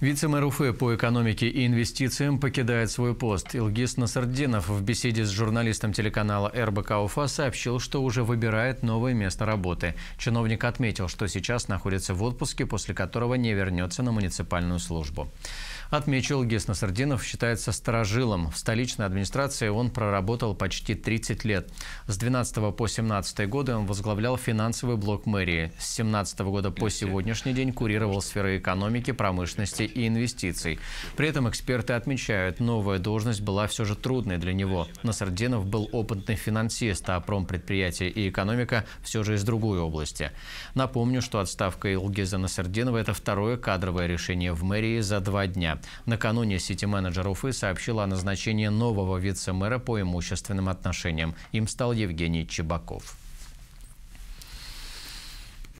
Вице-мэр Уфы по экономике и инвестициям покидает свой пост. Илгиз Насардинов в беседе с журналистом телеканала РБК Уфа сообщил, что уже выбирает новое место работы. Чиновник отметил, что сейчас находится в отпуске, после которого не вернется на муниципальную службу. Отмечу, Гесна Сардинов считается старожилом. В столичной администрации он проработал почти 30 лет. С 12 по 17 годы он возглавлял финансовый блок мэрии. С 17 года по сегодняшний день курировал сферы экономики, промышленности и инвестиций. При этом эксперты отмечают, новая должность была все же трудной для него. Насардинов был опытный финансист, а промпредприятие и экономика все же из другой области. Напомню, что отставка Илгиза Насардинова – это второе кадровое решение в мэрии за два дня. Накануне сити менеджер Уфы сообщила о назначении нового вице-мэра по имущественным отношениям. Им стал Евгений Чебаков.